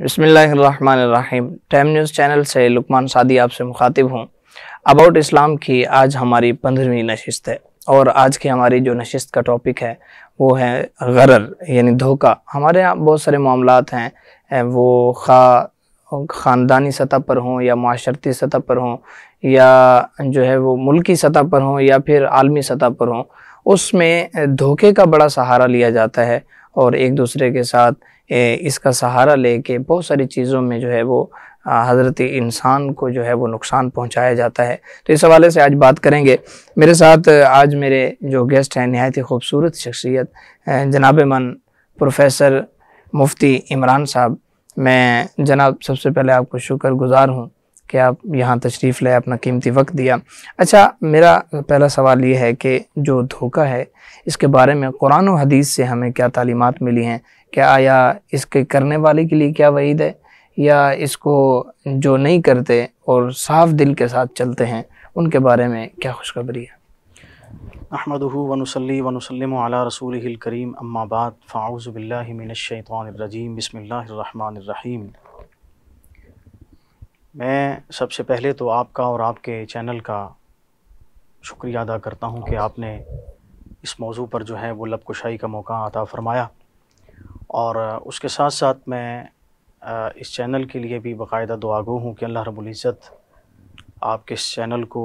बसमिल time news channel से लुकमान सादी आपसे मुखातिब हूँ अबाउट इस्लाम की आज हमारी पंद्रहवीं नशस्त है और आज की हमारी जो नशस्त का टॉपिक है वो है गरर यानी धोखा हमारे यहाँ बहुत सारे मामला हैं वो खा ख़ानदानी सतह पर हों या माशरती सतह पर हों या जो है वो मुल्की सतह पर हों या फिर आलमी सतह पर हों उसमें धोखे का बड़ा सहारा लिया जाता है और एक दूसरे के साथ इसका सहारा लेके बहुत सारी चीज़ों में जो है वो हज़रत इंसान को जो है वो नुकसान पहुंचाया जाता है तो इस हवाले से आज बात करेंगे मेरे साथ आज मेरे जो गेस्ट हैं नहायत ही खूबसूरत शख्सियत जनाब मन प्रोफेसर मुफ्ती इमरान साहब मैं जनाब सबसे पहले आपको शुक्र गुज़ार हूँ कि आप यहाँ तशरीफ़ लाए अपना कीमती वक्त दिया अच्छा मेरा पहला सवाल ये है कि जो धोखा है इसके बारे में कुरान हदीस से हमें क्या तालीमत मिली हैं कि आया इसके करने वाले के लिए क्या वईद है या इसको जो नहीं करते और साफ दिल के साथ चलते हैं उनके बारे में क्या खुशखबरी है अहमद वनसली वनसलम रसूल करीम अम्माबाद फ़ाउज़बिल्लिमिनशैतरजीम बसमीम मैं सबसे पहले तो आपका और आपके चैनल का शुक्रिया अदा करता हूँ कि आपने इस मौजू पर जो है वो लब कुशाई का मौका अता फ़रमाया और उसके साथ साथ मैं इस चैनल के लिए भी बाकायदा दुआगो हूँ कि अल्लाह रबुल्ज़त आपके इस चैनल को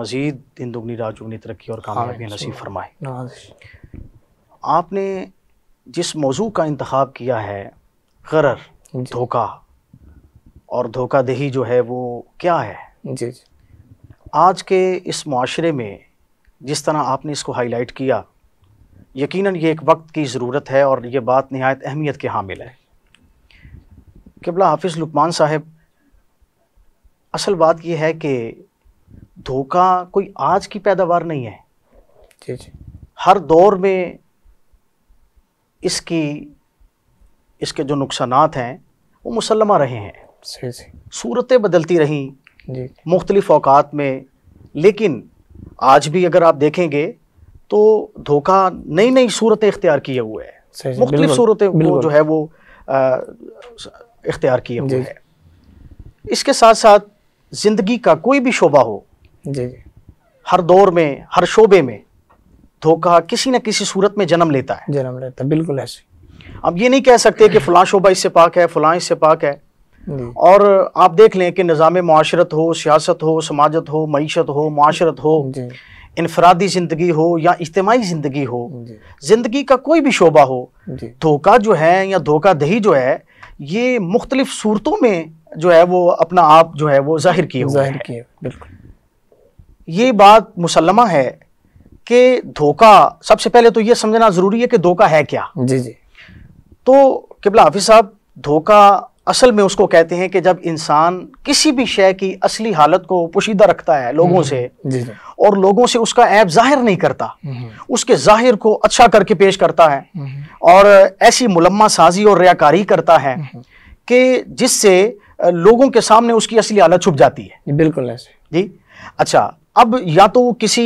मज़ीद दिन दोगुनी रात दोगुनी तरक्की और कामयाबी नसीब फरमाए आपने जिस मौजू का इंतखब किया है गरर धोखा और धोखा दही जो है वो क्या है जी आज के इस माशरे में जिस तरह आपने इसको हाईलाइट किया यकीनन ये एक वक्त की ज़रूरत है और ये बात नहायत अहमियत के हामिल है किबला हाफिज़ लुकमान साहब असल बात यह है कि धोखा कोई आज की पैदावार नहीं है जी जी हर दौर में इसकी इसके जो नुकसान हैं वो मुसलमा रहे हैं सही सही सूरतें बदलती रहीं मुख्तलिफ अवकात में लेकिन आज भी अगर आप देखेंगे तो धोखा नई नई सूरतें इख्तियार किए हुए हैं मुख्तलिफ सूरतें वो जो है वो इख्तियार किए हुए हैं इसके साथ साथ ज़िंदगी का कोई भी शोबा हो हर दौर में हर शोबे में धोखा किसी न किसी सूरत में जन्म लेता है जन्म लेता है बिल्कुल ऐसे अब ये नहीं कह सकते कि फलां शोबा इससे पाक है फलां इससे पाक है और आप देख लें कि निज़ाम माशरत हो सियासत हो समाजत हो मीशत हो माशरत हो इनफरादी ज़िंदगी हो या इज्तमाही ज़िंदगी हो ज़िंदगी का कोई भी शोबा हो धोखा जो है या धोखा दही जो है ये मुख्तलिफ सूरतों में जो है वो अपना आप जो है वो जाहिर किए जाहिर किए बिल्कुल ये बात मुसलमा है कि धोखा सबसे पहले तो ये समझना ज़रूरी है कि धोखा है क्या जी जी तो किबला हाफिज़ साहब धोखा असल में उसको कहते हैं कि जब इंसान किसी भी शय की असली हालत को पोशीदा रखता है लोगों से और लोगों से उसका ऐप जाहिर नहीं करता हम्म। उसके जाहिर को अच्छा करके पेश करता है हम्म। और ऐसी मुलम्मा साजी और रियाकारी करता है हम्म। कि जिससे लोगों के सामने उसकी असली हालत छुप जाती है बिल्कुल ऐसे जी अच्छा अब या तो किसी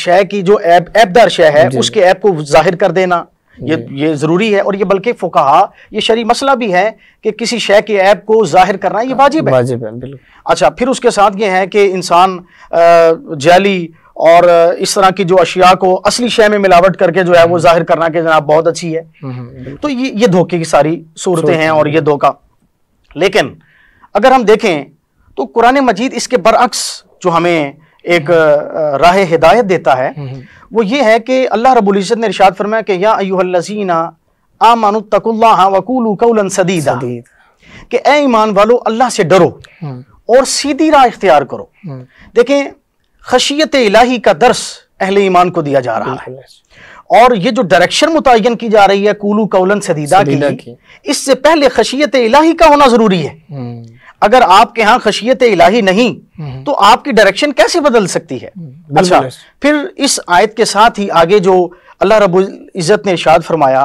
शय की जो ऐप ऐपदार शय है उसके ऐप को जाहिर कर देना ये ये ज़रूरी है और ये बल्कि फ़ुकाहा ये शरी मसला भी है कि किसी शय के ऐप को जाहिर करना ये वाजिब है वाजिब है बिल्कुल अच्छा फिर उसके साथ ये है कि इंसान जाली और इस तरह की जो अशिया को असली शय में मिलावट करके जो है वो हम्म। जाहिर करना कि जनाब बहुत अच्छी है हम्म, हम्म, तो ये ये धोखे की सारी सूरतें हैं और ये धोखा लेकिन अगर हम देखें तो कुरान मजीद इसके बरअक्स जो हमें एक राह हिदायत देता है हम्म, हम्म। वो ये है कि अल्लाह रब्बुल इज़्ज़त ने इरशाद फरमाया कि या अय्युहल्लज़ीना आमानु तकुल्लाह वकूलु कौलन सदीदा कि ए ईमान वालो अल्लाह से डरो हम्म। और सीधी राह इख्तियार करो देखें खशियत इलाही का दर्स अहले ईमान को दिया जा रहा है और ये जो डायरेक्शन मुतन की जा रही है कूलू कौलन सदीदा की इससे पहले खशियत इलाही का होना जरूरी है अगर आपके यहाँ खशियत इलाही नहीं हम्म। तो आपकी डायरेक्शन कैसे बदल सकती है हम्म, अच्छा फिर इस आयत के साथ ही आगे जो अल्लाह रबुल इज़्ज़त ने इशाद फरमाया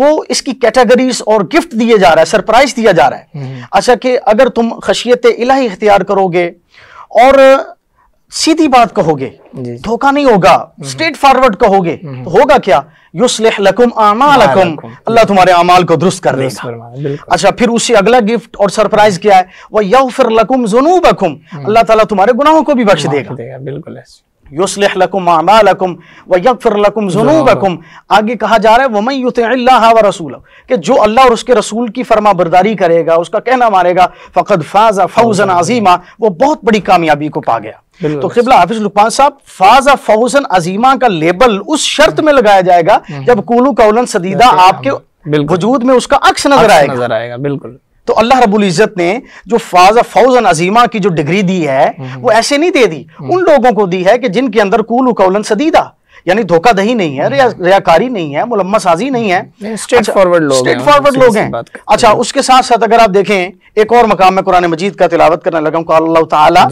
वो इसकी कैटेगरीज और गिफ्ट दिए जा रहा है सरप्राइज दिया जा रहा है हम्म। अच्छा कि अगर तुम खशियत इलाही इख्तियार करोगे और सीधी बात कहोगे धोखा नहीं होगा स्ट्रेट हम्म। फॉरवर्ड कहोगे हम्म। तो होगा क्या युसलिह लकुम लकुम अल्लाह तुम्हारे अमाल को दुरुस्त कर देगा अच्छा फिर उसी अगला गिफ्ट और सरप्राइज क्या है वह यगफिर लकुम जुनूबकुम हम्म। अल्लाह ताला तुम्हारे गुनाहों को भी बख्श देगा बिल्कुल युसलिह लकुम लकुम व यगफिर लकुम जुनूबकुम आगे कहा जा रहा है वमन अल्लाह व रसूलहु कि जो अल्लाह और उसके रसूल की फरमा बरदारी करेगा उसका कहना मारेगा फ़कद फाजा फौजन अजीमा वो बहुत बड़ी कामयाबी को पा गया तो किबला हाफिज लुकमान साहब फाजा फौजन अजीमा का लेबल उस शर्त में लगाया जाएगा हम्म। जब कुलू कौलन सदीदा आपके हाँ, वजूद में उसका अक्स नजर आएगा नजर आएगा बिल्कुल तो अल्लाह रबुल इज़्ज़त ने जो फाजा फौजन अजीमा की जो डिग्री दी है हम्म। वो ऐसे नहीं दे दी हम्म। उन लोगों को दी है कि जिनके अंदर कुल उकौलन सदीदा यानी धोखा दही नहीं है रियाकारी नहीं है मुलम्मा साजी नहीं है स्ट्रेट फॉरवर्ड लोग स्ट्रेट फॉरवर्ड लोग हैं अच्छा, अच्छा उसके साथ साथ अगर आप देखें एक और मकाम में कुरान मजीद का तिलावत करने लगा अल्लाह ताला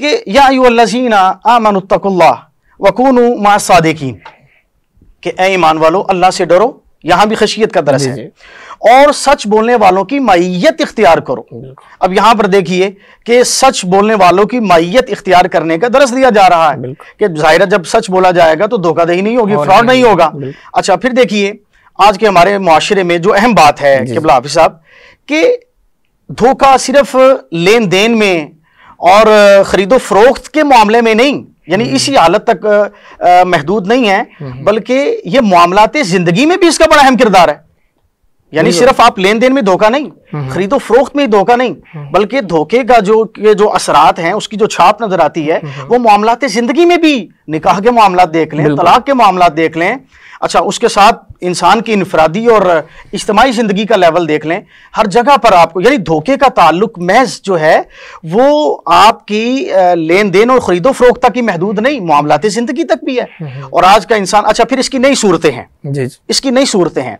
कि या लजीना आमनतकुल्ला वकून मा सादिकीन कि ए ईमान वालो अल्लाह से डरो यहां भी खशियत का दरस है और सच बोलने वालों की मैत इख्तियार करो अब यहां पर देखिए कि सच बोलने वालों की मैत इख्तियार करने का दरस दिया जा रहा है कि जाहिर जब सच बोला जाएगा तो धोखादही नहीं होगी फ्रॉड नहीं होगा अच्छा फिर देखिए आज के हमारे माशरे में जो अहम बात है किबला हाफिज साहब कि धोखा सिर्फ लेन देन में और खरीदो फरोख्त के मामले में नहीं यानी हम्म। इसी हालत तक महदूद नहीं है हम्म। बल्कि ये मामलाते ज़िंदगी में भी इसका बड़ा अहम किरदार है यानी सिर्फ आप लेन देन में धोखा नहीं हम्म, हम्म। खरीदो फरोख्त में धोखा नहीं हम्म। बल्कि धोखे का जो के जो असरात हैं उसकी जो छाप नजर आती है वो मामला जिंदगी में भी निकाह के मामला देख लें तलाक के मामला देख लें अच्छा उसके साथ इंसान की इनफरादी और इज्तमाही ज़िंदगी का लेवल देख लें हर जगह पर आपको यानी धोखे का ताल्लुक महज जो है वो आपकी लेन देन और ख़रीदो फरोख तक ही महदूद नहीं मामलाती ज़िंदगी तक भी है और आज का इंसान अच्छा फिर इसकी नई सूरतें हैं इसकी नई सूरतें हैं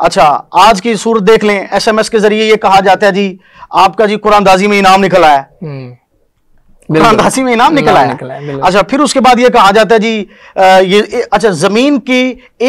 अच्छा आज की सूरत देख लें एसएमएस के जरिए ये कहा जाता है जी आपका जी कुरानदाजी में इनाम निकल आया हम्म। कुरानदाजी में इनाम निकल आया अच्छा फिर उसके बाद ये कहा जाता है जी आ, ये अच्छा जमीन की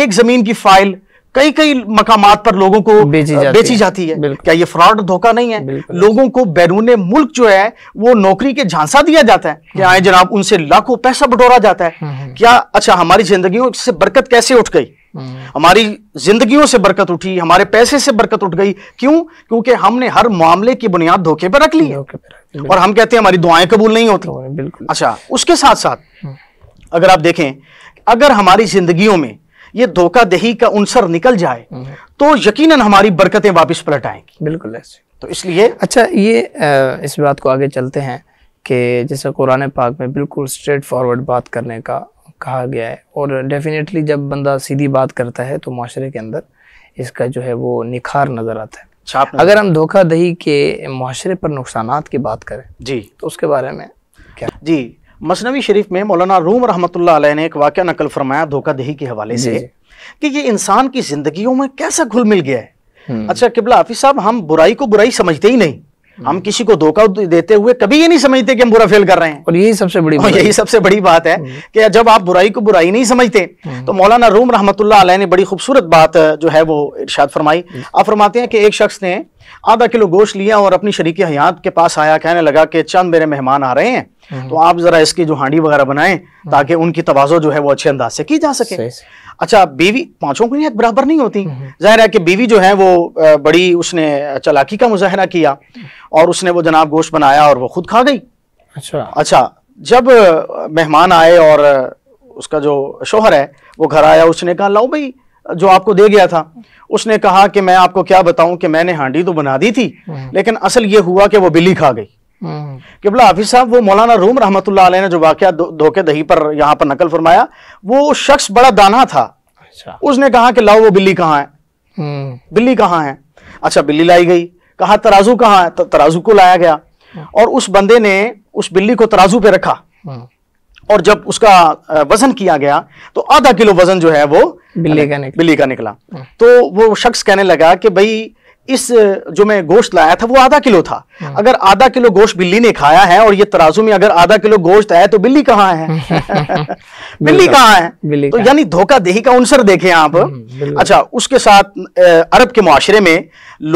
एक जमीन की फाइल कई कई मकाम पर लोगों को बेची जाती, बेची जाती है, है। क्या ये फ्रॉड धोखा नहीं है लोगों को बैरून मुल्क जो है वो नौकरी के झांसा दिया जाता है क्या आए जनाब उनसे लाखों पैसा बटोरा जाता है हम्म, हम्म। क्या अच्छा हमारी जिंदगियों से बरकत कैसे उठ गई हम्म। हमारी जिंदगियों से बरकत उठी हमारे पैसे से बरकत उठ गई क्यों क्योंकि हमने हर मामले की बुनियाद धोखे पर रख ली है और हम कहते हैं हमारी दुआएं कबूल नहीं होती अच्छा उसके साथ साथ अगर आप देखें अगर हमारी जिंदगियों में ये धोखादेही का उनसर निकल जाए हम्म। तो यकीनन हमारी बरकतें वापस पलट आएंगी बिल्कुल ऐसे तो इसलिए अच्छा ये इस बात को आगे चलते हैं कि जैसे कुरान पाक में बिल्कुल स्ट्रेट फॉरवर्ड बात करने का कहा गया है और डेफिनेटली जब बंदा सीधी बात करता है तो माशरे के अंदर इसका जो है वो निखार नज़र आता है अगर हम धोखा दही के माशरे पर नुकसान की बात करें जी तो उसके बारे में क्या जी मसनवी शरीफ में मौलाना रूम रहमत ने एक वाक्य नकल फरमाया धोखादही के हवाले से कि ये इंसान की ज़िंदगी में कैसा घुल मिल गया है हम्म। अच्छा किबला हाफिज साहब हम बुराई को बुराई समझते ही नहीं हम्म। हम किसी को धोखा देते हुए कभी ये नहीं समझते कि हम बुरा फेल कर रहे हैं और यही सबसे बड़ी बात यही सबसे बड़ी बात है हम्म। कि जब आप बुराई को बुराई नहीं समझते तो मौलाना रूम रहमतुल्लाह ने बड़ी खूबसूरत बात जो है वो इर्शाद फरमाई आप फरमाते हैं कि एक शख्स ने आधा किलो गोश्त लिया और अपनी शरीक हयात के पास आया कहने लगा कि चंद मेरे मेहमान आ रहे हैं हम्म। तो आप जरा इसकी जो हांडी वगैरह बनाएं हम्म। ताकि उनकी तवाजो जो है वो अच्छे अंदाज से की जा सके अच्छा बीवी पांचों को नियत बराबर नहीं होती हम्म। जाहिर है कि बीवी जो है वो बड़ी उसने चलाकी का मुजाहरा किया और उसने वो जनाब गोश्त बनाया और वो खुद खा गई अच्छा अच्छा जब मेहमान आए और उसका जो शोहर है वो घर आया उसने कहा लाओ भाई जो आपको दे गया था उसने कहा कि मैं आपको क्या बताऊं कि मैंने हांडी तो बना दी थी हम्म। लेकिन असल ये हुआ कि वो बिल्ली खा गई हम्म। कि बोला हाफिज साहब वो मौलाना रूम रहमत ने जो वाक़ धोखे दही पर यहाँ पर नकल फरमाया वो शख्स बड़ा दाना था अच्छा। उसने कहा कि लाओ वो बिल्ली कहाँ है हम्म। बिल्ली कहाँ है अच्छा बिल्ली लाई गई कहा तराजू कहाँ है तराजू को लाया गया और उस बंदे ने उस बिल्ली को तराजू पे रखा और जब उसका वजन किया गया तो आधा किलो वजन जो है वो बिल्ली का निकला बिल्ली का निकला हाँ। तो वो शख्स कहने लगा कि भाई इस जो मैं गोश्त लाया था वो आधा किलो था हाँ। अगर आधा किलो गोश्त बिल्ली ने खाया है और ये तराजू में अगर आधा किलो गोश्त है तो बिल्ली कहाँ है बिल्ली कहाँ है बिल्ली तो यानी धोखादेही का उनसर देखे आप हम्म, अच्छा उसके साथ अरब के माशरे में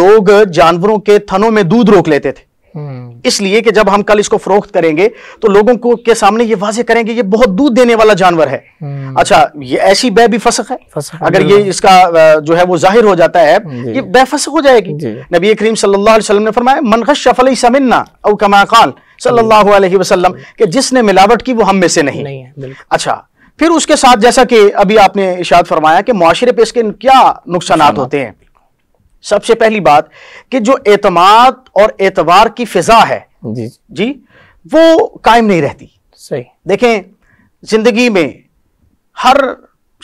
लोग जानवरों के थनों में दूध रोक लेते थे हम्म। इसलिए कि जब हम कल इसको फरोख्त करेंगे तो लोगों को के सामने ये वाजे करेंगे ये बहुत दूध देने वाला जानवर है हम्म। अच्छा ये ऐसी बे भी फसक है फसक अगर ये इसका जो है वो जाहिर हो जाता है ये बे फसक हो जाएगी नबी करीम सल्लल्लाहु अलैहि वसल्लम ने फरमाया मनखश शफल समन्ना और कमाकाल सल्लल्लाहु अलैहि वसल्लम कि जिसने मिलावट की वो हम में से नहीं, नहीं है अच्छा फिर उसके साथ जैसा कि अभी आपने इशाद फरमाया कि माशरे पे इसके क्या नुकसान होते हैं सबसे पहली बात कि जो एतमाद और एतवार की फिजा है जी जी वो कायम नहीं रहती सही देखें जिंदगी में हर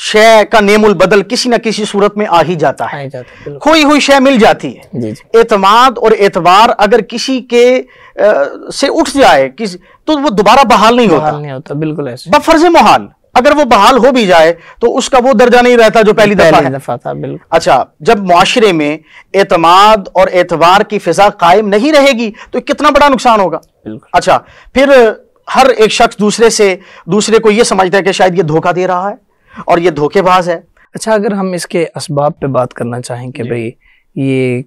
शय का नेमुल बदल किसी ना किसी सूरत में आ ही जाता है खोई हुई शय मिल जाती है एतमाद और एतवार अगर किसी के आ, से उठ जाए किस तो वो दोबारा बहाल नहीं होता नहीं होता बिल्कुल ऐसे बफर्ज महाल अगर वो बहाल हो भी जाए तो उसका वो दर्जा नहीं रहता जो पहली दफा है दफा था बिल्कुल अच्छा जब माशरे में एतमाद और एतवार की फिजा कायम नहीं रहेगी तो कितना बड़ा नुकसान होगा अच्छा फिर हर एक शख्स दूसरे से दूसरे को ये समझता है कि शायद ये धोखा दे रहा है और ये धोखेबाज है अच्छा अगर हम इसके इसबाब पे बात करना चाहें कि भाई ये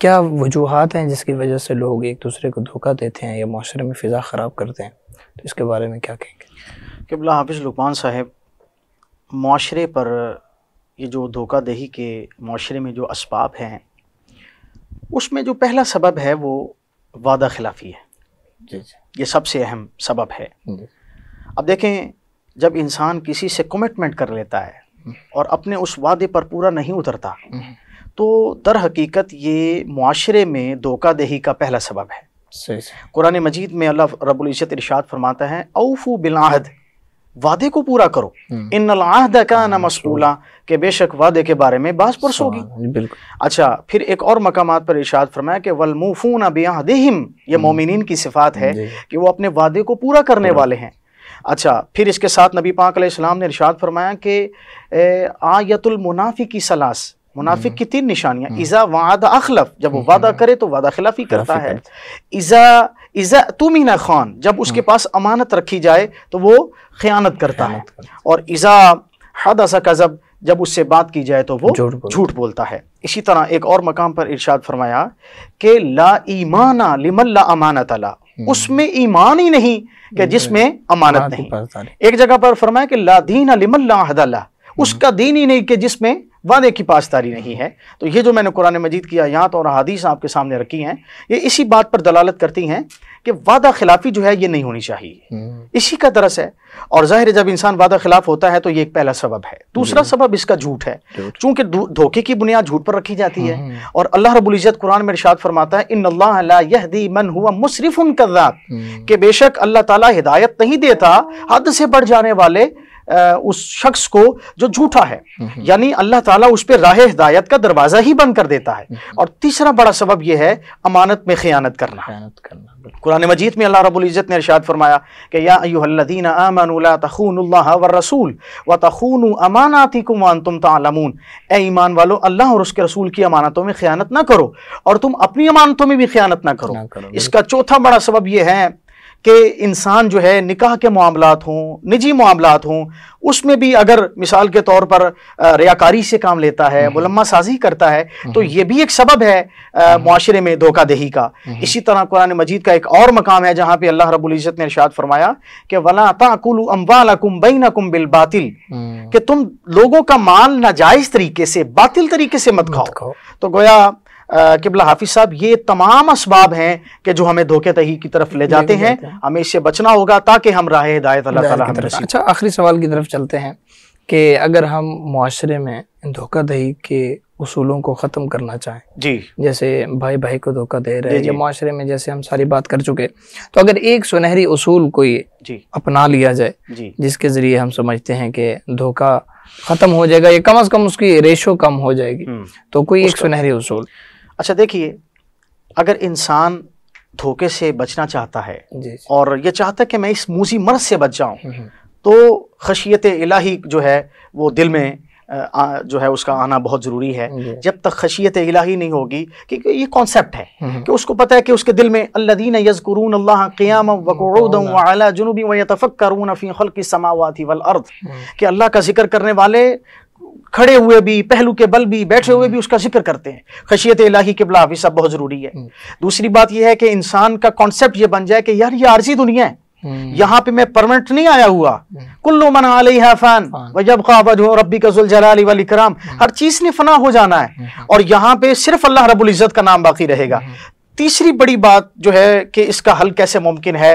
क्या वजूहत हैं जिसकी वजह से लोग एक दूसरे को धोखा देते हैं या माशरे में फ़िज़ा ख़राब करते हैं तो इसके बारे में क्या कहेंगे किबला हाफिज़ लुकमान साहब माशरे पर ये जो धोखा दही के माशरे में जो इसबाब हैं उसमें जो पहला सबब है वो वादा खिलाफी है ये सबसे अहम सबब है अब देखें जब इंसान किसी से कमिटमेंट कर लेता है और अपने उस वादे पर पूरा नहीं उतरता तो दर हकीकत ये माशरे में धोखा दही का पहला सबब है कुरान मजीद में अल्लाह रबुल्ज़त इरशाद फरमाता है औफू बिलाहद वादे को पूरा करो हम्म। इन आहदा का ना मसूला के बेशक वादे के बारे में बास पुरस होगी अच्छा फिर एक और मकाम पर इशाद फरमाया कि वलमूफून बेहदहिम ये हम्म। मोमिन की सिफात है कि वो अपने वादे को पूरा करने वाले हैं अच्छा फिर इसके साथ नबी पाक इस्लाम ने इशाद फरमाया कि आयतुल मुनाफी की सलास मुनाफिक हम्म। की तीन निशानियां इज़ा वादा अखलफ जब वो वादा करे तो वादा खिलाफी करता है इज़ा इज़ा खान जब हाँ। उसके पास अमानत रखी जाए तो वो ख़यानत करता है और इज़ा हदसा कज़ब जब उससे बात की जाए तो वो झूठ बोलता, बोलता है इसी तरह एक और मकाम पर इर्शाद फरमाया कि ला ईमाना लिमल्ला अमानत अला हम्म। उसमें ईमान ही नहीं कि हम्म। जिसमें अमानत नहीं एक जगह पर फरमाया कि ला दीना लिमल्ला हदल्ला हम्म। उसका दीन ही नहीं कि जिसमें वादे की पासदारी नहीं है तो ये जो मैंने कुरान मजीद की आयात और अदीस आपके सामने रखी हैं ये इसी बात पर दलालत करती हैं कि वादा खिलाफी जो है ये नहीं होनी चाहिए हम्म। इसी का दरस है और ज़ाहिर है जब इंसान वादा खिलाफ होता है तो ये एक पहला सबब है दूसरा सबब इसका झूठ है चूंकि धोखे की बुनियाद झूठ पर रखी जाती है हम्म। और अल्लाह रबुल्ज़त कुरान में इर्शाद फरमाता है इन अल्लाहदी मन हुआ मुशरफ उन कदाब हम्म। बेशक अल्लाह ताला हिदायत नहीं देता हद से बढ़ जाने वाले उस शख्स को जो झूठा है यानी अल्लाह ताला उस पर राह हिदायत का दरवाज़ा ही बंद कर देता है और तीसरा बड़ा सबब यह है अमानत में ख़यानत करना कुरान मजीद में अल्लाह रब्बुल इज़्ज़त ने इरशाद फरमाया कि या अय्युहल्लज़ीन आमनू ला तखूनुल्लाह व रसूल व तखूनु अमानातिकुम व अंतुम तअलमून ए ईमान वालो अल्लाह और उसके रसूल की अमानतों में ख़यानत ना करो और तुम अपनी अमानतों में भी ख़यानत ना करो इसका चौथा बड़ा सबब यह है कि इंसान जो है निकाह के मामला हों निजी मामला हों उसमें भी अगर मिसाल के तौर पर रियाकारी से काम लेता है हम्म। मुलम्मा साजी करता है तो हम्म। ये भी एक सबब है हम्म। माशरे में धोखादही का इसी तरह कुरान मजीद का एक और मकाम है जहाँ पे अल्लाह रबुल्ज़त ने इर्शाद फरमाया कि वला ताकुल अम्बालकुम बैनकुम बिल बातिल कि तुम लोगों का माल नाजायज़ तरीके से बातिल तरीके से मत खाओ तो गोया किबला हाफिज साहब ये तमाम इसबाब हैं कि जो हमें धोखे तही की तरफ ले जाते हैं हमें इससे बचना होगा ताकि हम राह हिदायत अच्छा आखिरी सवाल की तरफ चलते हैं कि अगर हम माशरे में धोखा दही के उसूलों को ख़त्म करना चाहें जी जैसे भाई भाई को धोखा दे रहे हैं या माशरे में जैसे हम सारी बात कर चुके तो अगर एक सुनहरी उसूल कोई जी अपना लिया जाए जी जिसके ज़रिए हम समझते हैं कि धोखा ख़त्म हो जाएगा या कम अज़ कम उसकी रेशो कम हो जाएगी हम्म। तो कोई एक सुनहरी उसूल अच्छा देखिए अगर इंसान धोखे से बचना चाहता है और ये चाहता है कि मैं इस मूजी मर्ज से बच जाऊं हम्म, हम्म। तो खशियत इलाही जो है वो दिल में आ, जो है उसका आना बहुत ज़रूरी है जब तक खशियत इलाही नहीं होगी क्योंकि ये कॉन्सेप्ट है हम्म, कि उसको पता है कि उसके दिल में अल्लादीन यजकरून अल्लाह क़ियाम वक़ुदा जुनूबी करून अफ़ी खल की थी वल अर्थ कि अल्लाह का जिक्र करने वाले खड़े हुए भी पहलू के बल भी बैठे हुए भी उसका जिक्र करते हैं खशियत इलाही के बला भी सब बहुत ज़रूरी है दूसरी बात यह है कि इंसान का कॉन्सेप्ट यह बन जाए कि यार ये आर्जी दुनिया है हम्म। यहाँ पे मैं परमानेंट नहीं आया हुआ कुल्लू मन है फैन वजब खाबज हो रबी का जुलझलाली वाली कराम हर चीज ने फना हो जाना है हम्म। और यहाँ पे सिर्फ अल्लाह रबुल इज़्ज़त का नाम बाकी रहेगा हम्म। तीसरी बड़ी बात जो है कि इसका हल कैसे मुमकिन है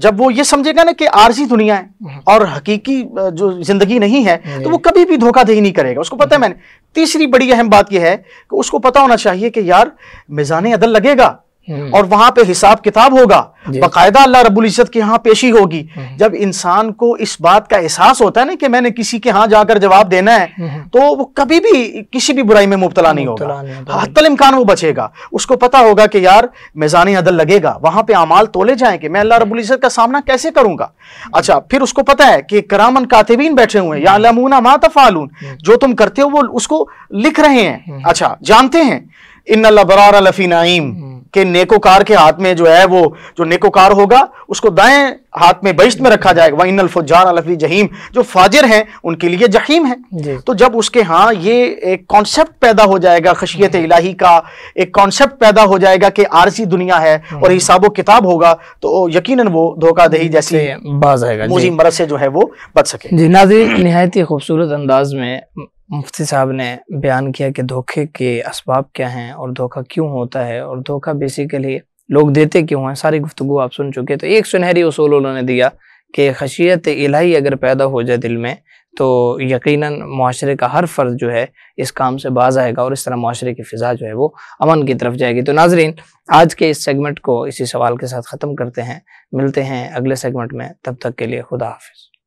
जब वो ये समझेगा ना कि आर्जी दुनिया है हम्म। और हकीकी जो जिंदगी नहीं है तो वो कभी भी धोखाधड़ी नहीं करेगा उसको पता है हम्म। मैंने तीसरी बड़ी अहम बात यह है कि उसको पता होना चाहिए कि यार मिजान अदल लगेगा हम्म। और वहां पे हिसाब किताब होगा बाकायदा अल्लाह रब्बुल इज़्ज़त के यहाँ पेशी होगी हम्म। जब इंसान को इस बात का एहसास होता है ना कि मैंने किसी के यहाँ जाकर जवाब देना है हम्म। तो वो कभी भी किसी भी बुराई में मुबतला नहीं होगा हतल इम्कान वो बचेगा उसको पता होगा कि यार मेज़ान अदल लगेगा वहां पे अमाल तोले जाएंगे मैं अल्लाह रब्बुल इज़्ज़त का सामना कैसे करूंगा अच्छा फिर उसको पता है कि करामन कातिबीन बैठे हुए या अलमूना मा तफालून जो तुम करते हो वो उसको लिख रहे हैं अच्छा जानते हैं इन बरार लफी नाइम के नेकोकार के हाथ में जो है वो जो नेकोकार होगा उसको दाएं हाथ में बहिश्त में रखा जाएगा वहीन नलफुजार अलफी जहीम जो फाजिर हैं उनके लिए जहीम है तो जब उसके हाँ ये एक कॉन्सेप्ट पैदा हो जाएगा खशियत इलाही का एक कॉन्सेप्ट पैदा हो जाएगा कि आरसी दुनिया है और हिसाबो किताब होगा तो यकीन वो धोखा दही जैसे बाज आएगा मरद से जो है वो बच सके जी नाजी नहायत ही खूबसूरत अंदाज में मुफ्ती साहब ने बयान किया कि धोखे के इसबाब क्या हैं और धोखा क्यों होता है और धोखा बेसिकली लोग देते क्यों हैं सारी गुफ्तु आप सुन चुके तो एक सुनहरी उसूल उन्होंने दिया कि खशियत इलाही अगर पैदा हो जाए दिल में तो यकीनन माशरे का हर फर्द जो है इस काम से बाज आएगा और इस तरह माशरे की फ़िज़ा जो है वो अमन की तरफ जाएगी तो नाजरीन आज के इस सेगमेंट को इसी सवाल के साथ ख़त्म करते हैं मिलते हैं अगले सेगमेंट में तब तक के लिए खुदा हाफिज़